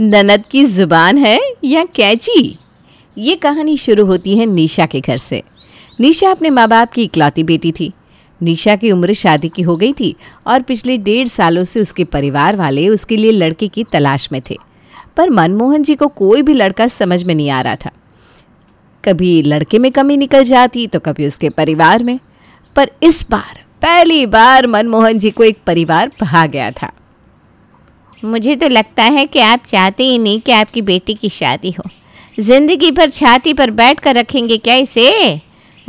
ननद की ज़ुबान है या कैची ये कहानी शुरू होती है निशा के घर से निशा अपने माँ बाप की इकलौती बेटी थी निशा की उम्र शादी की हो गई थी और पिछले डेढ़ सालों से उसके परिवार वाले उसके लिए लड़के की तलाश में थे पर मनमोहन जी को कोई भी लड़का समझ में नहीं आ रहा था कभी लड़के में कमी निकल जाती तो कभी उसके परिवार में पर इस बार पहली बार मनमोहन जी को एक परिवार भा गया था मुझे तो लगता है कि आप चाहते ही नहीं कि आपकी बेटी की शादी हो ज़िंदगी भर छाती पर बैठ कर रखेंगे क्या इसे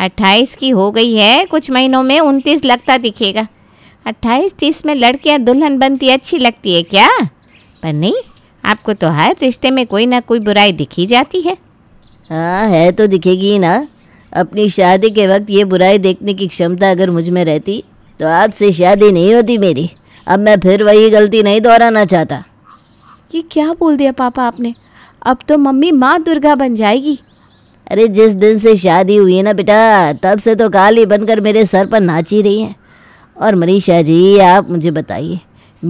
अट्ठाईस की हो गई है कुछ महीनों में उनतीस लगता दिखेगा अट्ठाईस तीस में लड़कियां दुल्हन बनती अच्छी लगती है क्या पर नहीं आपको तो हर रिश्ते में कोई ना कोई बुराई दिखी जाती है हाँ है तो दिखेगी ना अपनी शादी के वक्त ये बुराई देखने की क्षमता अगर मुझ में रहती तो आपसे शादी नहीं होती मेरी अब मैं फिर वही गलती नहीं दोहराना चाहता ये क्या बोल दिया पापा आपने अब तो मम्मी माँ दुर्गा बन जाएगी अरे जिस दिन से शादी हुई है ना बेटा तब से तो काली बनकर मेरे सर पर नाची रही है और मनीषा जी आप मुझे बताइए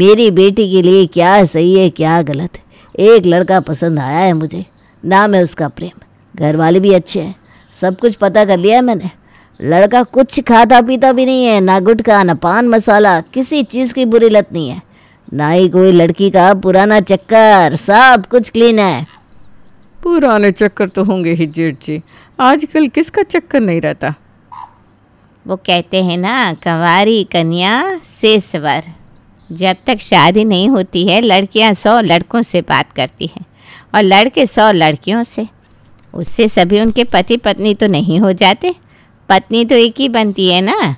मेरी बेटी के लिए क्या सही है क्या गलत एक लड़का पसंद आया है मुझे नाम है उसका प्रेम घर वाले भी अच्छे हैं सब कुछ पता कर लिया है मैंने लड़का कुछ खाता पीता भी नहीं है ना गुटखा ना पान मसाला किसी चीज़ की बुरी लत नहीं है ना ही कोई लड़की का पुराना चक्कर सब कुछ क्लीन है पुराने चक्कर तो होंगे ही जेठ जी आजकल किसका चक्कर नहीं रहता वो कहते हैं ना कंवारी कन्या सेसवर जब तक शादी नहीं होती है लड़कियां सौ लड़कों से बात करती हैं और लड़के सौ लड़कियों से उससे सभी उनके पति पत्नी तो नहीं हो जाते पत्नी तो एक ही बनती है ना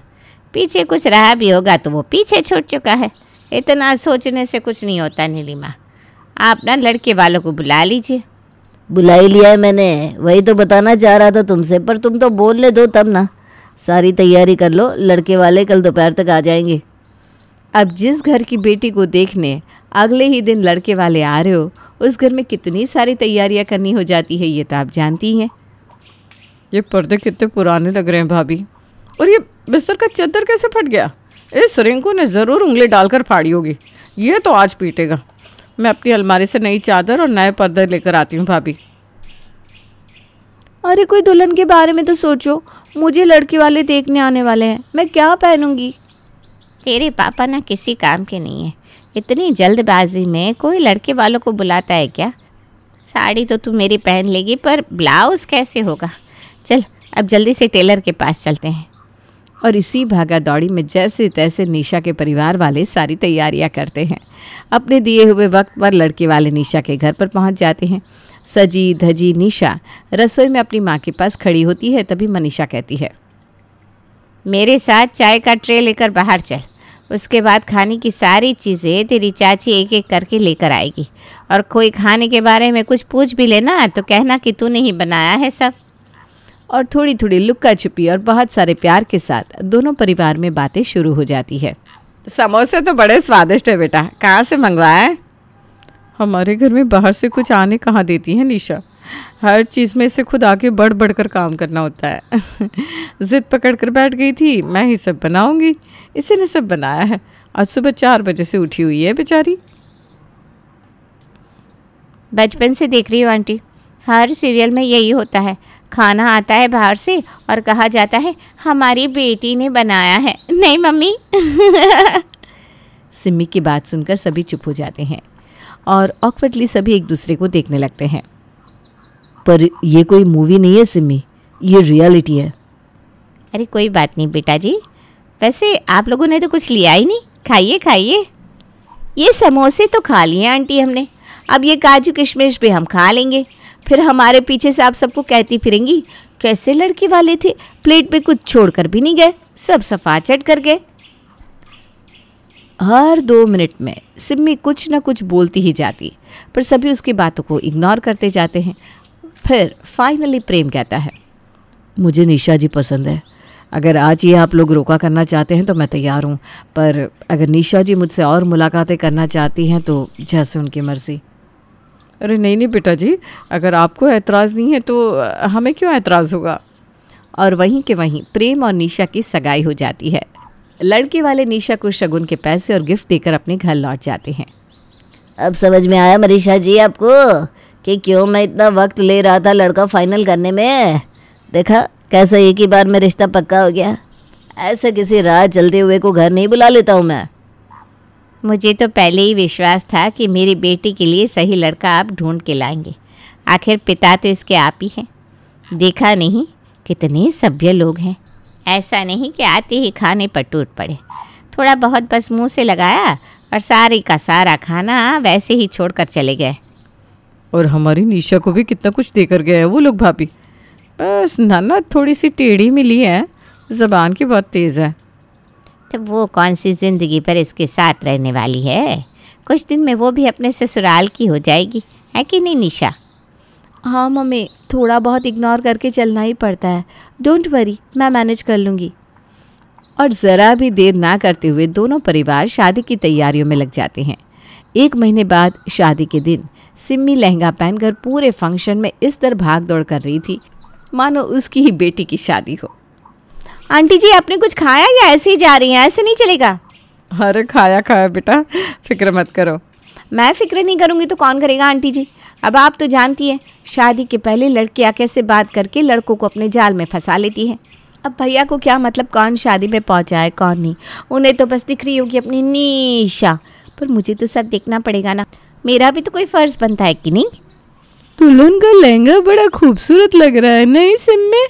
पीछे कुछ रहा भी होगा तो वो पीछे छूट चुका है इतना सोचने से कुछ नहीं होता नीलिमा आप ना लड़के वालों को बुला लीजिए बुला ही लिया है मैंने वही तो बताना चाह रहा था तुमसे पर तुम तो बोल ले दो तब ना सारी तैयारी कर लो लड़के वाले कल दोपहर तक आ जाएंगे अब जिस घर की बेटी को देखने अगले ही दिन लड़के वाले आ रहे हो उस घर में कितनी सारी तैयारियां करनी हो जाती है ये तो आप जानती हैं ये पर्दे कितने पुराने लग रहे हैं भाभी और ये बिस्तर का चद्दर कैसे फट गया इस रिंकू ने ज़रूर उंगली डालकर फाड़ी होगी ये तो आज पीटेगा मैं अपनी अलमारी से नई चादर और नए पर्दे लेकर आती हूँ भाभी अरे कोई दुल्हन के बारे में तो सोचो मुझे लड़के वाले देखने आने वाले हैं मैं क्या पहनूंगी तेरे पापा ना किसी काम के नहीं है इतनी जल्दबाजी में कोई लड़के वालों को बुलाता है क्या साड़ी तो तू मेरी पहन लेगी पर ब्लाउज़ कैसे होगा चल अब जल्दी से टेलर के पास चलते हैं और इसी भागा दौड़ी में जैसे तैसे निशा के परिवार वाले सारी तैयारियां करते हैं अपने दिए हुए वक्त पर लड़के वाले निशा के घर पर पहुंच जाते हैं सजी धजी निशा रसोई में अपनी माँ के पास खड़ी होती है तभी मनीषा कहती है मेरे साथ चाय का ट्रे लेकर बाहर चल उसके बाद खाने की सारी चीज़ें तेरी चाची एक एक करके लेकर आएगी और कोई खाने के बारे में कुछ पूछ भी लेना तो कहना कि तूने ही बनाया है सब और थोड़ी थोड़ी लुक्का छुपी और बहुत सारे प्यार के साथ दोनों परिवार में बातें शुरू हो जाती है समोसे तो बड़े स्वादिष्ट है बेटा कहाँ से मंगवाए हमारे घर में बाहर से कुछ आने कहाँ देती है निशा हर चीज़ में इसे खुद आके बढ़ बढ़ कर काम करना होता है ज़िद पकड़ कर बैठ गई थी मैं ही सब बनाऊंगी इसी ने सब बनाया है आज सुबह चार बजे से उठी हुई है बेचारी बचपन से देख रही हूँ आंटी हर सीरियल में यही होता है खाना आता है बाहर से और कहा जाता है हमारी बेटी ने बनाया है नहीं मम्मी सिमी की बात सुनकर सभी चुप हो जाते हैं और ऑकवर्डली सभी एक दूसरे को देखने लगते हैं पर ये कोई मूवी नहीं है सिम्मी ये रियलिटी है अरे कोई बात नहीं बेटा जी वैसे आप लोगों ने तो कुछ लिया ही नहीं खाइए खाइए ये समोसे तो खा लिए आंटी हमने अब ये काजू किशमिश भी हम खा लेंगे फिर हमारे पीछे से आप सबको कहती फिरेंगी कैसे लड़के वाले थे प्लेट पे कुछ छोड़कर भी नहीं गए सब सफा चट कर गए हर दो मिनट में सिम्मी कुछ ना कुछ बोलती ही जाती पर सभी उसकी बातों को इग्नोर करते जाते हैं फिर फाइनली प्रेम कहता है मुझे निशा जी पसंद है अगर आज ये आप लोग रोका करना चाहते हैं तो मैं तैयार हूँ पर अगर निशा जी मुझसे और मुलाकातें करना चाहती हैं तो जैसे उनकी मर्ज़ी अरे नहीं नहीं बेटा जी अगर आपको ऐतराज़ नहीं है तो हमें क्यों ऐतराज़ होगा और वहीं के वहीं प्रेम और निशा की सगाई हो जाती है लड़के वाले निशा को शगुन के पैसे और गिफ्ट देकर अपने घर लौट जाते हैं अब समझ में आया मरीशा जी आपको कि क्यों मैं इतना वक्त ले रहा था लड़का फाइनल करने में देखा कैसा एक ही बार में रिश्ता पक्का हो गया ऐसे किसी राह चलते हुए को घर नहीं बुला लेता हूँ मैं मुझे तो पहले ही विश्वास था कि मेरी बेटी के लिए सही लड़का आप ढूंढ के लाएंगे आखिर पिता तो इसके आप ही हैं देखा नहीं कितने सभ्य लोग हैं ऐसा नहीं कि आते ही खाने पर टूट पड़े थोड़ा बहुत बस मुंह से लगाया और सारे का सारा खाना वैसे ही छोड़कर चले गए और हमारी निशा को भी कितना कुछ देकर गए हैं वो लोग भाभी बस नाना थोड़ी सी टेढ़ी मिली है ज़बान की बहुत तेज़ है तो वो कौन सी ज़िंदगी पर इसके साथ रहने वाली है कुछ दिन में वो भी अपने ससुराल की हो जाएगी है कि नहीं निशा हाँ मम्मी थोड़ा बहुत इग्नोर करके चलना ही पड़ता है डोंट वरी मैं मैनेज कर लूँगी और ज़रा भी देर ना करते हुए दोनों परिवार शादी की तैयारियों में लग जाते हैं एक महीने बाद शादी के दिन सिमी लहंगा पहनकर पूरे फंक्शन में इस तरह भाग दौड़ कर रही थी मानो उसकी ही बेटी की शादी हो आंटी जी आपने कुछ खाया या ऐसे ही जा रही हैं ऐसे नहीं चलेगा अरे खाया खाया बेटा फिक्र मत करो मैं फिक्र नहीं करूँगी तो कौन करेगा आंटी जी अब आप तो जानती हैं शादी के पहले लड़कियाँ कैसे बात करके लड़कों को अपने जाल में फंसा लेती हैं अब भैया को क्या मतलब कौन शादी में पहुँचाए है कौन नहीं उन्हें तो बस दिख रही होगी अपनी निशा पर मुझे तो सब देखना पड़ेगा ना मेरा भी तो कोई फ़र्ज बनता है कि नहीं दुल्हन का लहंगा बड़ा खूबसूरत लग रहा है नहीं सिम में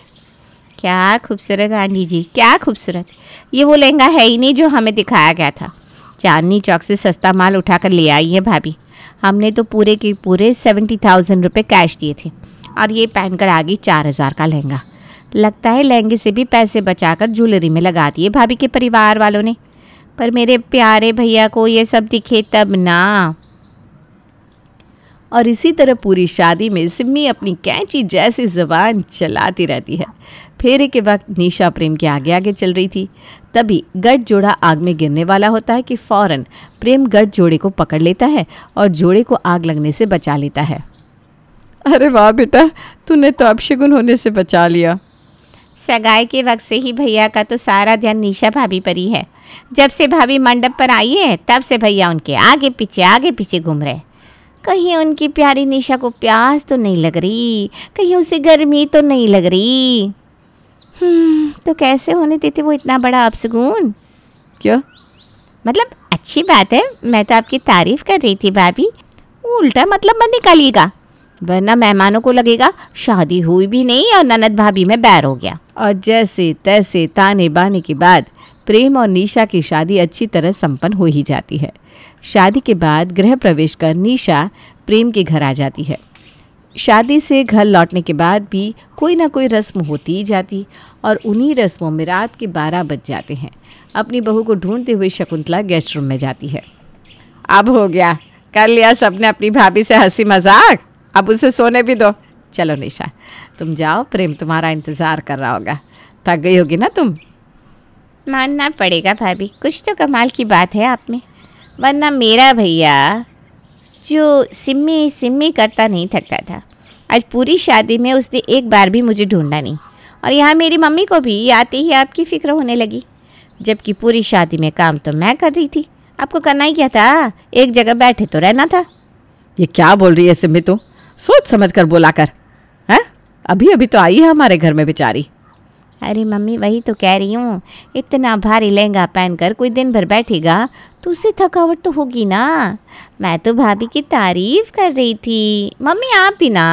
क्या खूबसूरत आंटी जी क्या खूबसूरत ये वो लहंगा है ही नहीं जो हमें दिखाया गया था चांदनी चौक से सस्ता माल उठा कर ले आई है भाभी हमने तो पूरे के पूरे सेवेंटी थाउजेंड रुपये कैश दिए थे और ये पहनकर आ गई चार हज़ार का लहंगा लगता है लहंगे से भी पैसे बचाकर ज्वेलरी में लगा दिए भाभी के परिवार वालों ने पर मेरे प्यारे भैया को ये सब दिखे तब ना और इसी तरह पूरी शादी में सिम्मी अपनी कैंची जैसी जबान चलाती रहती है फेरे के वक्त निशा प्रेम के आगे आगे चल रही थी तभी गढ़ जोड़ा आग में गिरने वाला होता है कि फौरन प्रेम गढ़ जोड़े को पकड़ लेता है और जोड़े को आग लगने से बचा लेता है अरे वाह बेटा तूने तो अपशगुन होने से बचा लिया सगाई के वक्त से ही भैया का तो सारा ध्यान निशा भाभी पर ही है जब से भाभी मंडप पर आई है तब से भैया उनके आगे पीछे आगे पीछे घूम रहे कहीं उनकी प्यारी निशा को प्यास तो नहीं लग रही कहीं उसे गर्मी तो नहीं लग रही हम्म, तो कैसे होने देते वो इतना बड़ा अपसगुन क्या मतलब अच्छी बात है मैं तो आपकी तारीफ कर रही थी भाभी उल्टा मतलब मत निकालिएगा वरना मेहमानों को लगेगा शादी हुई भी नहीं और ननद भाभी में बैर हो गया और जैसे तैसे ताने बाने के बाद प्रेम और निशा की शादी अच्छी तरह संपन्न हो ही जाती है शादी के बाद गृह प्रवेश कर निशा प्रेम के घर आ जाती है शादी से घर लौटने के बाद भी कोई ना कोई रस्म होती ही जाती और उन्हीं रस्मों में रात के बारह बज जाते हैं अपनी बहू को ढूंढते हुए शकुंतला गेस्ट रूम में जाती है अब हो गया कर लिया सबने अपनी भाभी से हंसी मजाक अब उसे सोने भी दो चलो निशा तुम जाओ प्रेम तुम्हारा इंतज़ार कर रहा होगा थक गई होगी ना तुम मानना पड़ेगा भाभी कुछ तो कमाल की बात है आप में वरना मेरा भैया जो सिमी सिम्मी करता नहीं थकता था आज पूरी शादी में उसने एक बार भी मुझे ढूंढा नहीं और यहाँ मेरी मम्मी को भी आते ही आपकी फ़िक्र होने लगी जबकि पूरी शादी में काम तो मैं कर रही थी आपको करना ही क्या था एक जगह बैठे तो रहना था ये क्या बोल रही है सिमी तो सोच समझ कर बोला कर है अभी अभी तो आई है हमारे घर में बेचारी अरे मम्मी वही तो कह रही हूँ इतना भारी लहंगा पहनकर कोई दिन भर बैठेगा तो उसे थकावट तो होगी ना मैं तो भाभी की तारीफ कर रही थी मम्मी आप ही ना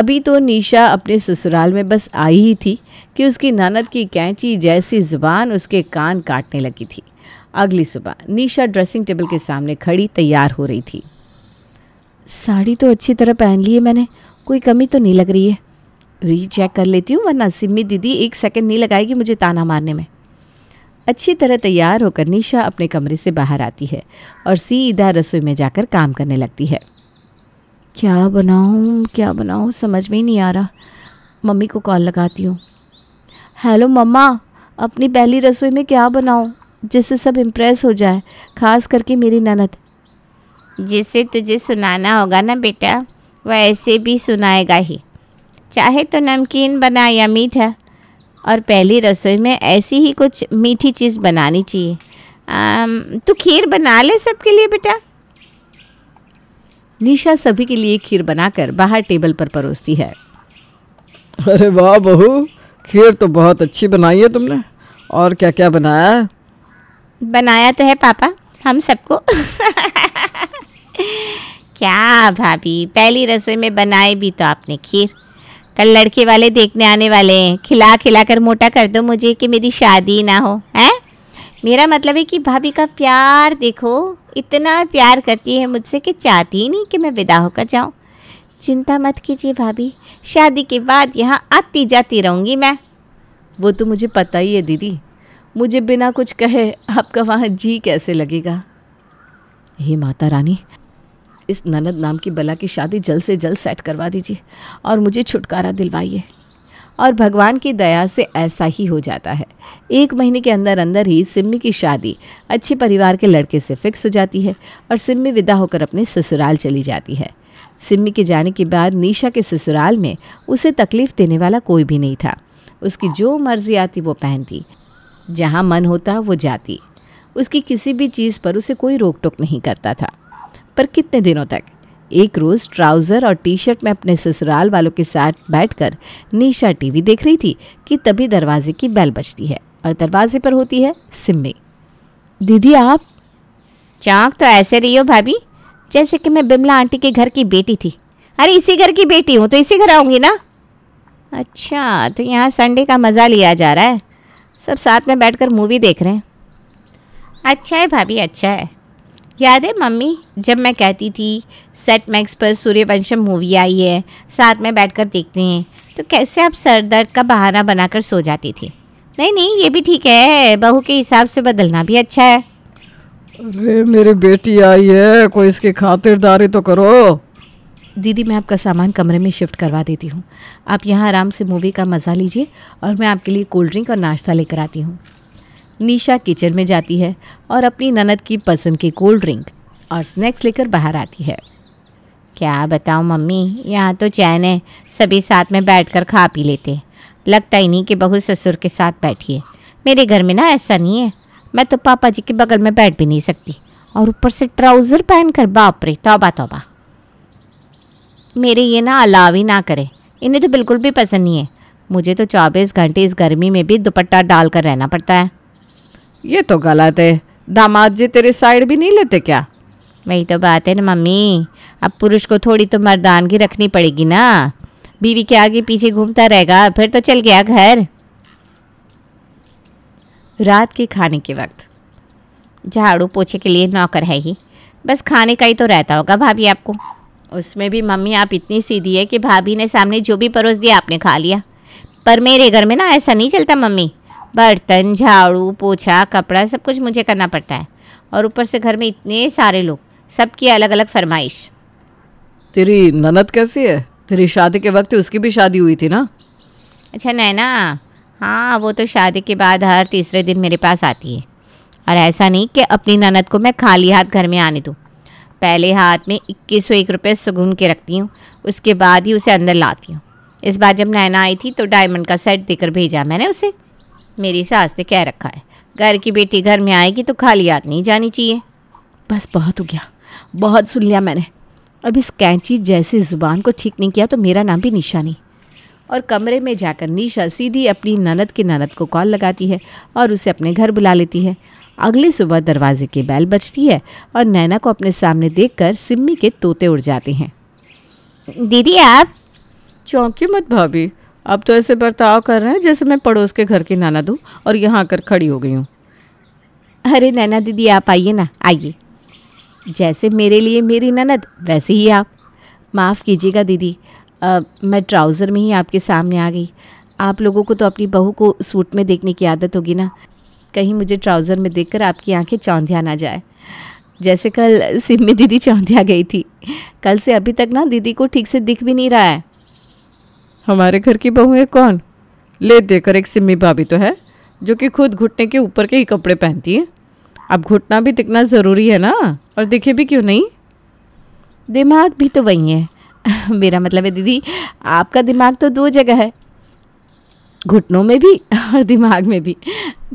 अभी तो निशा अपने ससुराल में बस आई ही थी कि उसकी ननद की कैंची जैसी जुबान उसके कान काटने लगी थी अगली सुबह निशा ड्रेसिंग टेबल के सामने खड़ी तैयार हो रही थी साड़ी तो अच्छी तरह पहन ली है मैंने कोई कमी तो नहीं लग रही है रीचेक कर लेती हूँ वरना सिम्मी दीदी एक सेकंड नहीं लगाएगी मुझे ताना मारने में अच्छी तरह तैयार होकर निशा अपने कमरे से बाहर आती है और सीधा रसोई में जाकर काम करने लगती है क्या बनाऊँ क्या बनाऊँ समझ में ही नहीं आ रहा मम्मी को कॉल लगाती हूँ हेलो मम्मा अपनी पहली रसोई में क्या बनाऊँ जिससे सब इम्प्रेस हो जाए खास करके मेरी ननद जिसे तुझे सुनाना होगा ना बेटा वह ऐसे भी सुनाएगा ही चाहे तो नमकीन बना या मीठा और पहली रसोई में ऐसी ही कुछ मीठी चीज़ बनानी चाहिए तो खीर बना ले सबके लिए बेटा निशा सभी के लिए खीर बनाकर बाहर टेबल पर परोसती है अरे वाह बहू खीर तो बहुत अच्छी बनाई है तुमने और क्या क्या बनाया बनाया तो है पापा हम सबको क्या भाभी पहली रसोई में बनाए भी तो आपने खीर कल लड़के वाले देखने आने वाले हैं खिला खिला कर मोटा कर दो मुझे कि मेरी शादी ना हो है मेरा मतलब है कि भाभी का प्यार देखो इतना प्यार करती है मुझसे कि चाहती ही नहीं कि मैं विदा होकर जाऊँ चिंता मत कीजिए भाभी शादी के बाद यहाँ आती जाती रहूँगी मैं वो तो मुझे पता ही है दीदी मुझे बिना कुछ कहे आपका वहाँ जी कैसे लगेगा हे माता रानी इस ननद नाम की बला की शादी जल्द से जल्द सेट करवा दीजिए और मुझे छुटकारा दिलवाइए और भगवान की दया से ऐसा ही हो जाता है एक महीने के अंदर अंदर ही सिम्मी की शादी अच्छे परिवार के लड़के से फिक्स हो जाती है और सिम्मी विदा होकर अपने ससुराल चली जाती है सिम्मी के जाने के बाद निशा के ससुराल में उसे तकलीफ़ देने वाला कोई भी नहीं था उसकी जो मर्जी आती वो पहनती जहाँ मन होता वो जाती उसकी किसी भी चीज़ पर उसे कोई रोक टोक नहीं करता था पर कितने दिनों तक एक रोज़ ट्राउज़र और टी शर्ट में अपने ससुराल वालों के साथ बैठकर निशा टीवी देख रही थी कि तभी दरवाजे की बैल बजती है और दरवाजे पर होती है सिम्मी दीदी आप चौंक तो ऐसे रही हो भाभी जैसे कि मैं बिमला आंटी के घर की बेटी थी अरे इसी घर की बेटी हूँ तो इसी घर आऊँगी ना अच्छा तो यहाँ संडे का मज़ा लिया जा रहा है सब साथ में बैठकर मूवी देख रहे हैं अच्छा है भाभी अच्छा है याद है मम्मी जब मैं कहती थी सेट मैक्स पर सूर्यवंशम मूवी आई है साथ में बैठकर देखते हैं तो कैसे आप सर दर्द का बहाना बनाकर सो जाती थी नहीं नहीं ये भी ठीक है बहू के हिसाब से बदलना भी अच्छा है अरे मेरी बेटी आई है कोई इसकी खातिरदारी तो करो दीदी मैं आपका सामान कमरे में शिफ्ट करवा देती हूँ आप यहाँ आराम से मूवी का मज़ा लीजिए और मैं आपके लिए कोल्ड ड्रिंक और नाश्ता लेकर आती हूँ निशा किचन में जाती है और अपनी ननद की पसंद की कोल्ड ड्रिंक और स्नैक्स लेकर बाहर आती है क्या बताऊँ मम्मी यहाँ तो चैन है सभी साथ में बैठकर खा पी लेते लगता ही नहीं कि बहू ससुर के साथ बैठी है मेरे घर में ना ऐसा नहीं है मैं तो पापा जी के बगल में बैठ भी नहीं सकती और ऊपर से ट्राउज़र पहन कर बापरे तोबा तोबा मेरे ये ना अलाव ही ना करे इन्हें तो बिल्कुल भी पसंद नहीं है मुझे तो चौबीस घंटे इस गर्मी में भी दुपट्टा डाल कर रहना पड़ता है ये तो गलत है दामाद जी तेरे साइड भी नहीं लेते क्या वही तो बात है ना मम्मी अब पुरुष को थोड़ी तो मर्दानगी रखनी पड़ेगी ना बीवी के आगे पीछे घूमता रहेगा फिर तो चल गया घर रात के खाने के वक्त झाड़ू पोछे के लिए नौकर है ही बस खाने का ही तो रहता होगा भाभी आपको उसमें भी मम्मी आप इतनी सीधी है कि भाभी ने सामने जो भी परोस दिया आपने खा लिया पर मेरे घर में ना ऐसा नहीं चलता मम्मी बर्तन झाड़ू पोछा कपड़ा सब कुछ मुझे करना पड़ता है और ऊपर से घर में इतने सारे लोग सबकी अलग अलग फरमाइश तेरी ननद कैसी है तेरी शादी के वक्त उसकी भी शादी हुई थी ना अच्छा नैना हाँ वो तो शादी के बाद हर तीसरे दिन मेरे पास आती है और ऐसा नहीं कि अपनी ननद को मैं खाली हाथ घर में आने दूँ पहले हाथ में इक्कीस सौ एक रुपये सुगुन के रखती हूँ उसके बाद ही उसे अंदर लाती हूँ इस बार जब नैना आई थी तो डायमंड का सेट देकर भेजा मैंने उसे मेरी सास ने कह रखा है घर की बेटी घर में आएगी तो खाली याद नहीं जानी चाहिए बस बहुत हो गया बहुत सुन लिया मैंने अब इस कैंची जैसी ज़ुबान को ठीक नहीं किया तो मेरा नाम भी निशा नहीं और कमरे में जाकर निशा सीधी अपनी ननद के ननद को कॉल लगाती है और उसे अपने घर बुला लेती है अगली सुबह दरवाजे की बैल बजती है और नैना को अपने सामने देख सिम्मी के तोते उड़ जाते हैं दीदी आप चौंकी मत भाभी अब तो ऐसे बर्ताव कर रहे हैं जैसे मैं पड़ोस के घर की नाना दूँ और यहाँ आकर खड़ी हो गई हूँ अरे नैना दीदी आप आइए ना आइए जैसे मेरे लिए मेरी ननद वैसे ही आप माफ़ कीजिएगा दीदी आ, मैं ट्राउज़र में ही आपके सामने आ गई आप लोगों को तो अपनी बहू को सूट में देखने की आदत होगी ना कहीं मुझे ट्राउज़र में देखकर आपकी आंखें चौंधिया ना जाए जैसे कल सिम में दीदी चौंधिया गई थी कल से अभी तक ना दीदी को ठीक से दिख भी नहीं रहा है हमारे घर की बहू है कौन ले देकर एक सिम्मी भाभी तो है जो कि खुद घुटने के ऊपर के ही कपड़े पहनती है अब घुटना भी दिखना ज़रूरी है ना और दिखे भी क्यों नहीं दिमाग भी तो वही है मेरा मतलब है दीदी आपका दिमाग तो दो जगह है घुटनों में भी और दिमाग में भी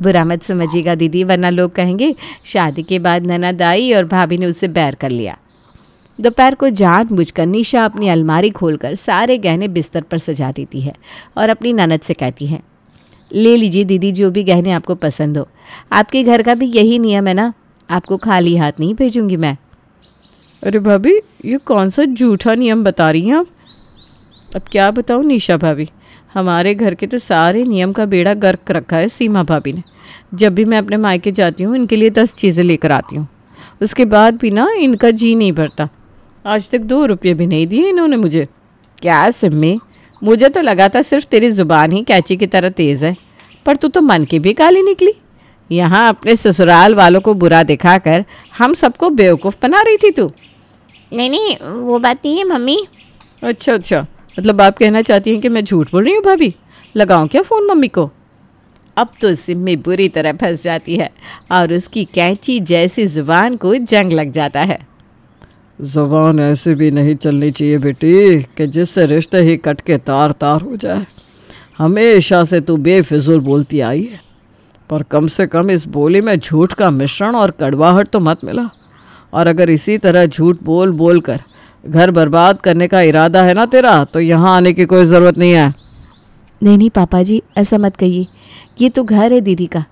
बुरा मत समझिएगा दीदी वरना लोग कहेंगे शादी के बाद ननद आई और भाभी ने उससे बैर कर लिया दोपहर को जानबूझकर निशा अपनी अलमारी खोलकर सारे गहने बिस्तर पर सजा देती है और अपनी ननद से कहती है ले लीजिए दीदी जो भी गहने आपको पसंद हो आपके घर का भी यही नियम है ना आपको खाली हाथ नहीं भेजूंगी मैं अरे भाभी ये कौन सा झूठा नियम बता रही हैं आप अब क्या बताऊँ निशा भाभी हमारे घर के तो सारे नियम का बेड़ा गर्क रखा है सीमा भाभी ने जब भी मैं अपने मायके जाती हूँ इनके लिए दस चीज़ें लेकर आती हूँ उसके बाद भी ना इनका जी नहीं भरता आज तक दो रुपये भी नहीं दिए इन्होंने मुझे क्या सिम्मी मुझे तो लगा था सिर्फ तेरी ज़ुबान ही कैची की तरह तेज़ है पर तू तो मन की भी काली निकली यहाँ अपने ससुराल वालों को बुरा दिखा कर हम सबको बेवकूफ़ बना रही थी तू नहीं नहीं वो बात नहीं है मम्मी अच्छा अच्छा मतलब आप कहना चाहती हैं कि मैं झूठ बोल रही हूँ भाभी लगाऊँ क्या फ़ोन मम्मी को अब तो सिम्मी बुरी तरह फंस जाती है और उसकी कैंची जैसी ज़ुबान को जंग लग जाता है ज़बान ऐसे भी नहीं चलनी चाहिए बेटी कि जिससे रिश्ते ही कट के तार तार हो जाए हमेशा से तू बेफिजूल बोलती आई है पर कम से कम इस बोली में झूठ का मिश्रण और कड़वाहट तो मत मिला और अगर इसी तरह झूठ बोल बोल कर घर बर्बाद करने का इरादा है ना तेरा तो यहाँ आने की कोई ज़रूरत नहीं है नहीं नहीं पापा जी ऐसा मत कहिए ये तो घर है दीदी का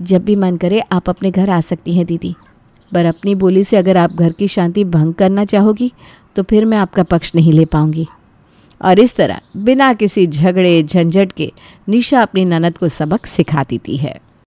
जब भी मन करे आप अपने घर आ सकती हैं दीदी पर अपनी बोली से अगर आप घर की शांति भंग करना चाहोगी तो फिर मैं आपका पक्ष नहीं ले पाऊंगी और इस तरह बिना किसी झगड़े झंझट के निशा अपनी ननद को सबक सिखा देती है